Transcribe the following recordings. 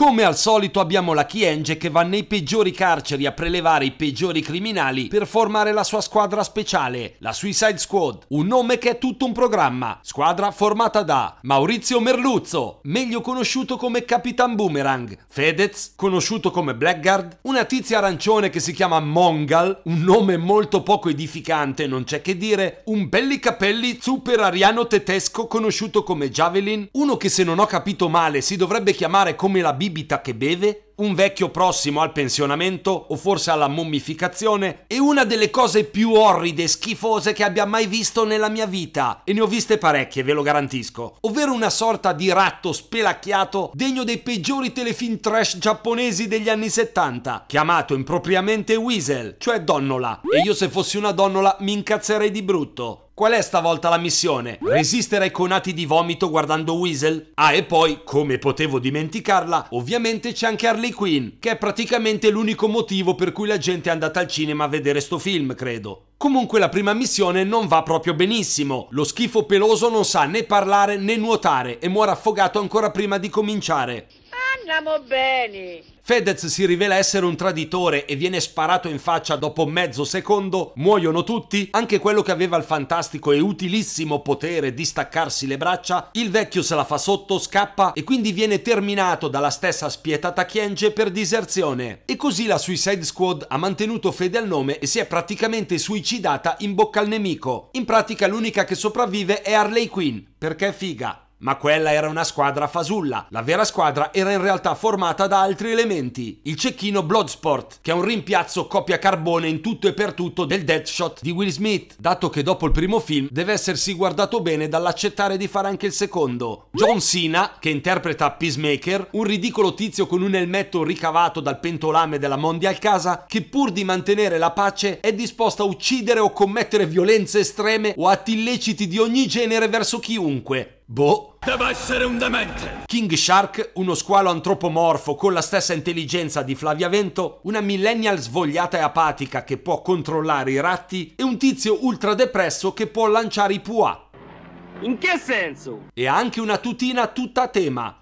Come al solito abbiamo la Kienge che va nei peggiori carceri a prelevare i peggiori criminali per formare la sua squadra speciale, la Suicide Squad, un nome che è tutto un programma, squadra formata da Maurizio Merluzzo, meglio conosciuto come Capitan Boomerang, Fedez, conosciuto come Blackguard, una tizia arancione che si chiama Mongal, un nome molto poco edificante, non c'è che dire, un belli capelli super ariano tetesco conosciuto come Javelin, uno che se non ho capito male si dovrebbe chiamare come la Bibbia bibita che beve, un vecchio prossimo al pensionamento o forse alla mummificazione e una delle cose più orride e schifose che abbia mai visto nella mia vita e ne ho viste parecchie, ve lo garantisco, ovvero una sorta di ratto spelacchiato degno dei peggiori telefilm trash giapponesi degli anni 70, chiamato impropriamente Weasel, cioè donnola. E io se fossi una donnola mi incazzerei di brutto. Qual è stavolta la missione? Resistere ai conati di vomito guardando Weasel? Ah, e poi, come potevo dimenticarla, ovviamente c'è anche Harley Quinn, che è praticamente l'unico motivo per cui la gente è andata al cinema a vedere sto film, credo. Comunque la prima missione non va proprio benissimo. Lo schifo peloso non sa né parlare né nuotare e muore affogato ancora prima di cominciare andiamo bene. Fedez si rivela essere un traditore e viene sparato in faccia dopo mezzo secondo, muoiono tutti, anche quello che aveva il fantastico e utilissimo potere di staccarsi le braccia, il vecchio se la fa sotto, scappa e quindi viene terminato dalla stessa spietata Kienge per diserzione. E così la Suicide Squad ha mantenuto fede al nome e si è praticamente suicidata in bocca al nemico. In pratica l'unica che sopravvive è Harley Quinn, perché è figa. Ma quella era una squadra fasulla. La vera squadra era in realtà formata da altri elementi. Il cecchino Bloodsport, che è un rimpiazzo copia carbone in tutto e per tutto del Deadshot di Will Smith, dato che dopo il primo film deve essersi guardato bene dall'accettare di fare anche il secondo. John Cena, che interpreta Peacemaker, un ridicolo tizio con un elmetto ricavato dal pentolame della Mondial Casa, che pur di mantenere la pace è disposto a uccidere o commettere violenze estreme o atti illeciti di ogni genere verso chiunque, Boh. Deve essere un demente! King Shark, uno squalo antropomorfo con la stessa intelligenza di Vento, una millennial svogliata e apatica che può controllare i ratti e un tizio ultra depresso che può lanciare i pua. In che senso? E ha anche una tutina tutta a tema.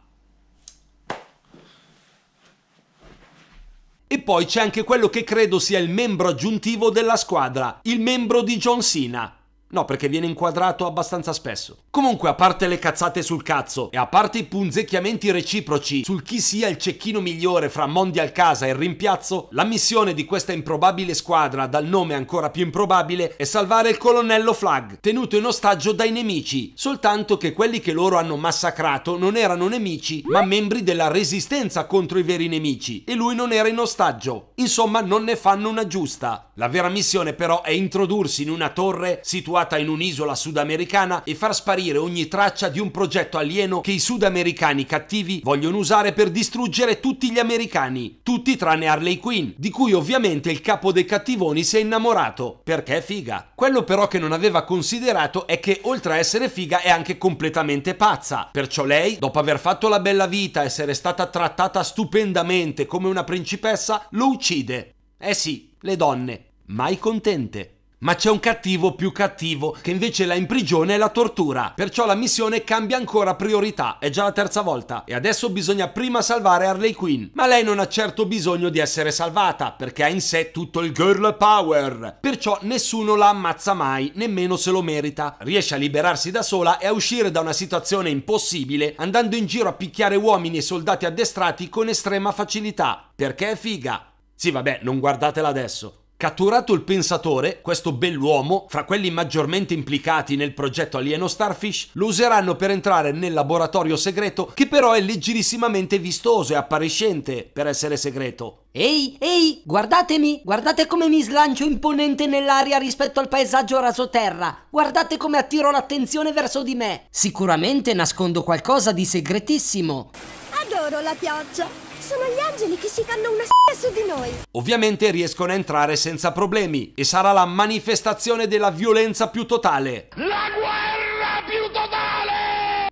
E poi c'è anche quello che credo sia il membro aggiuntivo della squadra, il membro di John Cena. No, perché viene inquadrato abbastanza spesso. Comunque, a parte le cazzate sul cazzo e a parte i punzecchiamenti reciproci sul chi sia il cecchino migliore fra Mondial Casa e rimpiazzo, la missione di questa improbabile squadra dal nome ancora più improbabile è salvare il colonnello Flag, tenuto in ostaggio dai nemici, soltanto che quelli che loro hanno massacrato non erano nemici, ma membri della resistenza contro i veri nemici e lui non era in ostaggio. Insomma, non ne fanno una giusta. La vera missione però è introdursi in una torre situata situata in un'isola sudamericana e far sparire ogni traccia di un progetto alieno che i sudamericani cattivi vogliono usare per distruggere tutti gli americani, tutti tranne Harley Quinn, di cui ovviamente il capo dei cattivoni si è innamorato, perché è figa. Quello però che non aveva considerato è che oltre a essere figa è anche completamente pazza, perciò lei, dopo aver fatto la bella vita, essere stata trattata stupendamente come una principessa, lo uccide. Eh sì, le donne, mai contente. Ma c'è un cattivo più cattivo che invece la imprigiona e la tortura, perciò la missione cambia ancora priorità, è già la terza volta e adesso bisogna prima salvare Harley Quinn, ma lei non ha certo bisogno di essere salvata perché ha in sé tutto il girl power, perciò nessuno la ammazza mai, nemmeno se lo merita, riesce a liberarsi da sola e a uscire da una situazione impossibile andando in giro a picchiare uomini e soldati addestrati con estrema facilità, perché è figa. Sì vabbè, non guardatela adesso. Catturato il pensatore, questo bell'uomo, fra quelli maggiormente implicati nel progetto alieno Starfish, lo useranno per entrare nel laboratorio segreto che però è leggerissimamente vistoso e appariscente per essere segreto. Ehi, ehi, guardatemi, guardate come mi slancio imponente nell'aria rispetto al paesaggio rasoterra, guardate come attiro l'attenzione verso di me. Sicuramente nascondo qualcosa di segretissimo. Adoro la pioggia. Sono gli angeli che si danno una s***a su di noi. Ovviamente riescono a entrare senza problemi e sarà la manifestazione della violenza più totale. No!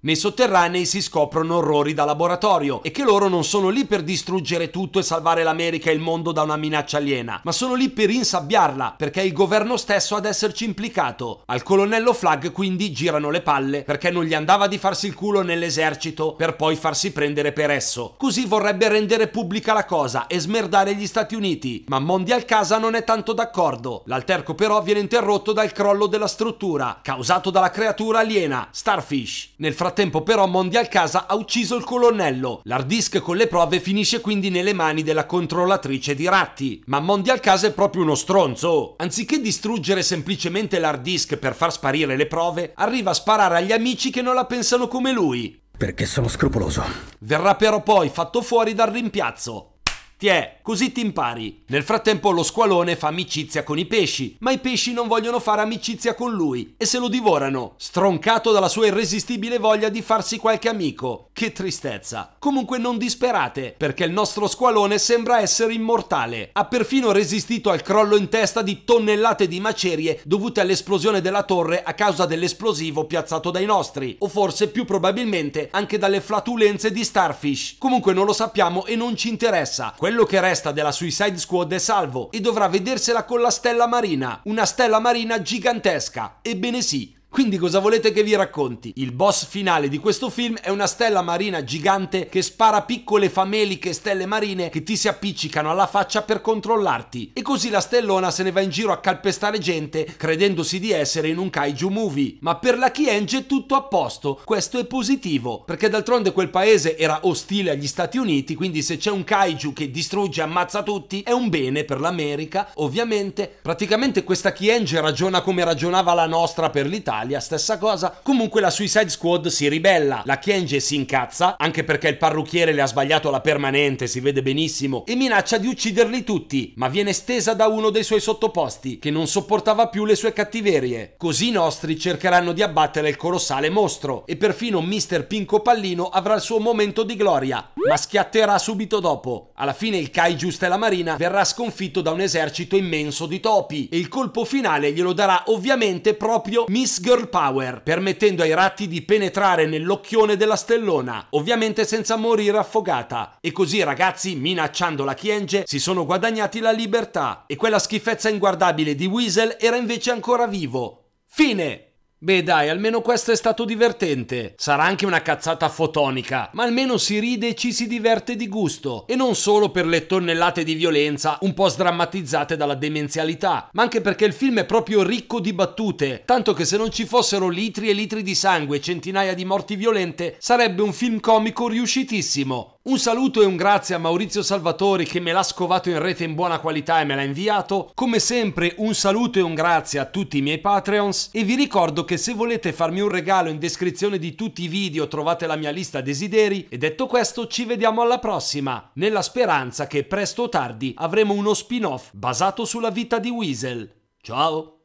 Nei sotterranei si scoprono orrori da laboratorio e che loro non sono lì per distruggere tutto e salvare l'America e il mondo da una minaccia aliena, ma sono lì per insabbiarla, perché è il governo stesso ad esserci implicato. Al colonnello Flagg quindi girano le palle perché non gli andava di farsi il culo nell'esercito per poi farsi prendere per esso. Così vorrebbe rendere pubblica la cosa e smerdare gli Stati Uniti, ma Mondial Casa non è tanto d'accordo. L'alterco però viene interrotto dal crollo della struttura, causato dalla creatura aliena, Starfish. Nel frattempo frattempo però Mondial Casa ha ucciso il colonnello. L'hard disk con le prove finisce quindi nelle mani della controllatrice di Ratti. Ma Mondial Casa è proprio uno stronzo. Anziché distruggere semplicemente l'hard disk per far sparire le prove, arriva a sparare agli amici che non la pensano come lui. Perché sono scrupoloso. Verrà però poi fatto fuori dal rimpiazzo, ti è, così ti impari. Nel frattempo lo squalone fa amicizia con i pesci, ma i pesci non vogliono fare amicizia con lui e se lo divorano, stroncato dalla sua irresistibile voglia di farsi qualche amico. Che tristezza. Comunque non disperate, perché il nostro squalone sembra essere immortale. Ha perfino resistito al crollo in testa di tonnellate di macerie dovute all'esplosione della torre a causa dell'esplosivo piazzato dai nostri, o forse più probabilmente anche dalle flatulenze di Starfish. Comunque non lo sappiamo e non ci interessa. Quello che resta della Suicide Squad è salvo e dovrà vedersela con la Stella Marina, una Stella Marina gigantesca. Ebbene sì, quindi cosa volete che vi racconti? Il boss finale di questo film è una stella marina gigante che spara piccole fameliche stelle marine che ti si appiccicano alla faccia per controllarti. E così la stellona se ne va in giro a calpestare gente credendosi di essere in un kaiju movie. Ma per la Kienge è tutto a posto, questo è positivo, perché d'altronde quel paese era ostile agli Stati Uniti, quindi se c'è un kaiju che distrugge e ammazza tutti è un bene per l'America, ovviamente. Praticamente questa Kienge ragiona come ragionava la nostra per l'Italia Italia, stessa cosa. Comunque la Suicide Squad si ribella, la Kenji si incazza, anche perché il parrucchiere le ha sbagliato la permanente, si vede benissimo, e minaccia di ucciderli tutti, ma viene stesa da uno dei suoi sottoposti, che non sopportava più le sue cattiverie. Così i nostri cercheranno di abbattere il colossale mostro, e perfino Mr. Pinco Pallino avrà il suo momento di gloria, ma schiatterà subito dopo. Alla fine il Kai Giusta e la Marina verrà sconfitto da un esercito immenso di topi, e il colpo finale glielo darà ovviamente proprio Miss Girl Power, permettendo ai ratti di penetrare nell'occhione della stellona, ovviamente senza morire affogata. E così i ragazzi, minacciando la Kienge, si sono guadagnati la libertà e quella schifezza inguardabile di Weasel era invece ancora vivo. Fine! Beh dai, almeno questo è stato divertente. Sarà anche una cazzata fotonica, ma almeno si ride e ci si diverte di gusto. E non solo per le tonnellate di violenza un po' sdrammatizzate dalla demenzialità, ma anche perché il film è proprio ricco di battute, tanto che se non ci fossero litri e litri di sangue e centinaia di morti violente, sarebbe un film comico riuscitissimo. Un saluto e un grazie a Maurizio Salvatori che me l'ha scovato in rete in buona qualità e me l'ha inviato. Come sempre un saluto e un grazie a tutti i miei Patreons e vi ricordo che se volete farmi un regalo in descrizione di tutti i video trovate la mia lista desideri e detto questo ci vediamo alla prossima, nella speranza che presto o tardi avremo uno spin-off basato sulla vita di Weasel. Ciao!